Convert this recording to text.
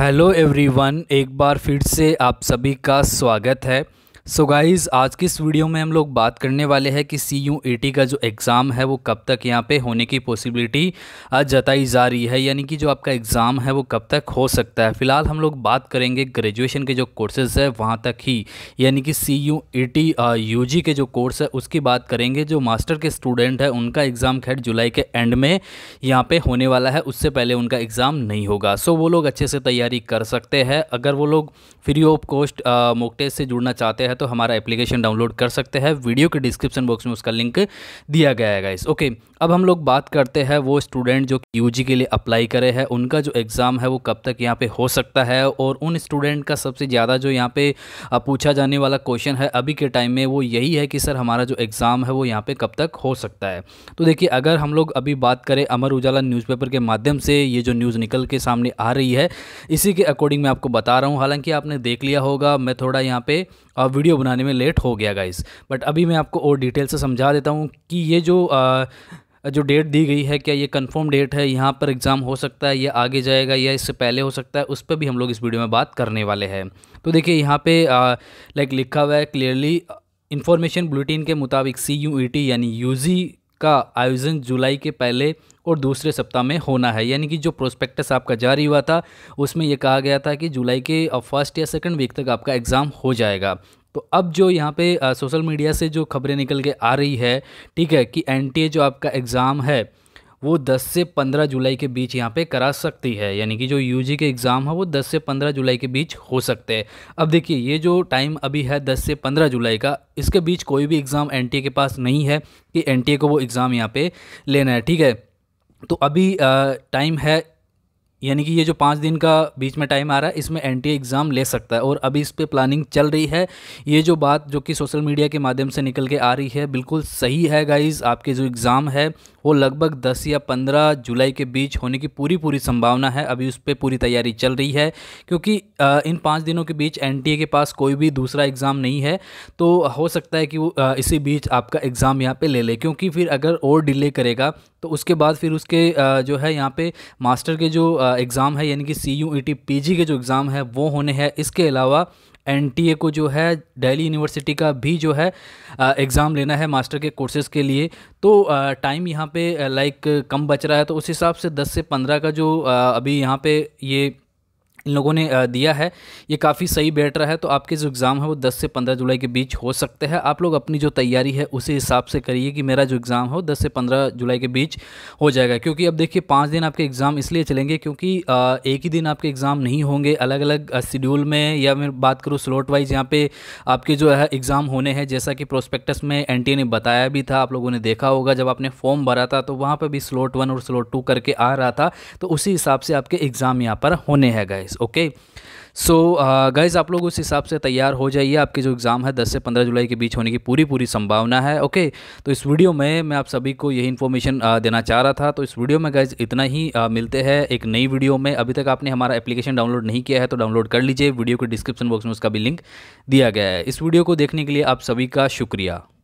Hello everyone एक बार फिर से आप सभी का स्वागत है सो so गाइज़ आज की इस वीडियो में हम लोग बात करने वाले हैं कि सी यू ए टी का जो एग्ज़ाम है वो कब तक यहाँ पे होने की पॉसिबिलिटी जताई जा रही है यानी कि जो आपका एग्ज़ाम है वो कब तक हो सकता है फ़िलहाल हम लोग बात करेंगे ग्रेजुएशन के जो कोर्सेज़ है वहाँ तक ही यानी कि C U A T U G के जो कोर्स है उसकी बात करेंगे जो मास्टर के स्टूडेंट है उनका एग्ज़ाम खैर जुलाई के एंड में यहाँ पर होने वाला है उससे पहले उनका एग्ज़ाम नहीं होगा सो so, वो लोग अच्छे से तैयारी कर सकते हैं अगर वो लोग फ्री ऑफ कॉस्ट मोकटेज से जुड़ना चाहते हैं तो हमारा एप्लीकेशन डाउनलोड कर सकते हैं वीडियो के डिस्क्रिप्शन बॉक्स में उसका लिंक दिया गया है गाइस ओके अब हम लोग बात करते हैं वो स्टूडेंट जो यू के लिए अप्लाई करे हैं उनका जो एग्ज़ाम है वो कब तक यहाँ पे हो सकता है और उन स्टूडेंट का सबसे ज़्यादा जो यहाँ पे पूछा जाने वाला क्वेश्चन है अभी के टाइम में वो यही है कि सर हमारा जो एग्ज़ाम है वो यहाँ पे कब तक हो सकता है तो देखिए अगर हम लोग अभी बात करें अमर उजाला न्यूज़पेपर के माध्यम से ये जो न्यूज़ निकल के सामने आ रही है इसी के अकॉर्डिंग मैं आपको बता रहा हूँ हालाँकि आपने देख लिया होगा मैं थोड़ा यहाँ पर वीडियो बनाने में लेट हो गया गाइस बट अभी मैं आपको और डिटेल से समझा देता हूँ कि ये जो जो डेट दी गई है क्या ये कंफर्म डेट है यहाँ पर एग्ज़ाम हो सकता है या आगे जाएगा या इससे पहले हो सकता है उस पर भी हम लोग इस वीडियो में बात करने वाले हैं तो देखिए यहाँ पे लाइक लिखा हुआ है क्लियरली इन्फॉर्मेशन बुलेटिन के मुताबिक सी यू ई टी यानी यू जी का आयोजन जुलाई के पहले और दूसरे सप्ताह में होना है यानी कि जो प्रोस्पेक्टस आपका जारी हुआ था उसमें यह कहा गया था कि जुलाई के फर्स्ट uh, या सेकंड वीक तक आपका एग्ज़ाम हो जाएगा तो अब जो यहाँ पे सोशल मीडिया से जो खबरें निकल के आ रही है ठीक है कि एन जो आपका एग्ज़ाम है वो 10 से 15 जुलाई के बीच यहाँ पे करा सकती है यानी कि जो यू के एग्ज़ाम है वो 10 से 15 जुलाई के बीच हो सकते हैं अब देखिए ये जो टाइम अभी है 10 से 15 जुलाई का इसके बीच कोई भी एग्ज़ाम एन के पास नहीं है कि एन को वो एग्ज़ाम यहाँ पे लेना है ठीक है तो अभी टाइम है यानी कि ये जो पाँच दिन का बीच में टाइम आ रहा है इसमें एन एग्ज़ाम ले सकता है और अभी इस पर प्लानिंग चल रही है ये जो बात जो कि सोशल मीडिया के माध्यम से निकल के आ रही है बिल्कुल सही है गाइज़ आपके जो एग्ज़ाम है वो लगभग 10 या 15 जुलाई के बीच होने की पूरी पूरी संभावना है अभी उस पर पूरी तैयारी चल रही है क्योंकि इन पाँच दिनों के बीच एन के पास कोई भी दूसरा एग्ज़ाम नहीं है तो हो सकता है कि वो इसी बीच आपका एग्ज़ाम यहाँ पर ले ले क्योंकि फिर अगर और डिले करेगा तो उसके बाद फिर उसके जो है यहाँ पे मास्टर के जो एग्ज़ाम है यानी कि C U E T P G के जो एग्ज़ाम है वो होने हैं इसके अलावा एन को जो है दिल्ली यूनिवर्सिटी का भी जो है एग्ज़ाम लेना है मास्टर के कोर्सेज़ के लिए तो टाइम यहाँ पे लाइक कम बच रहा है तो उस हिसाब से 10 से 15 का जो अभी यहाँ पे ये इन लोगों ने दिया है ये काफ़ी सही बैठ रहा है तो आपके जो एग्ज़ाम है वो 10 से 15 जुलाई के बीच हो सकते हैं आप लोग अपनी जो तैयारी है उसी हिसाब से करिए कि मेरा जो एग्ज़ाम है वो 10 से 15 जुलाई के बीच हो जाएगा क्योंकि अब देखिए पाँच दिन आपके एग्ज़ाम इसलिए चलेंगे क्योंकि एक ही दिन आपके एग्ज़ाम नहीं होंगे अलग अलग शेड्यूल में या मैं बात करूँ स्लोट वाइज यहाँ पर आपके जो है एग्ज़ाम होने हैं जैसा कि प्रोस्पेक्टस में एन ने बताया भी था आप लोगों ने देखा होगा जब आपने फॉर्म भरा था तो वहाँ पर भी स्लोट वन और स्लोट टू करके आ रहा था तो उसी हिसाब से आपके एग्ज़ाम यहाँ पर होने हैं गए ओके सो गाइज़ आप लोग उस हिसाब से तैयार हो जाइए आपके जो एग्ज़ाम है 10 से 15 जुलाई के बीच होने की पूरी पूरी संभावना है ओके okay? तो इस वीडियो में मैं आप सभी को यही इन्फॉर्मेशन uh, देना चाह रहा था तो इस वीडियो में गाइज़ इतना ही आ, uh, मिलते हैं एक नई वीडियो में अभी तक आपने हमारा एप्लीकेशन डाउनलोड नहीं किया है तो डाउनलोड कर लीजिए वीडियो के डिस्क्रिप्शन बॉक्स में उसका भी लिंक दिया गया है इस वीडियो को देखने के लिए आप सभी का शुक्रिया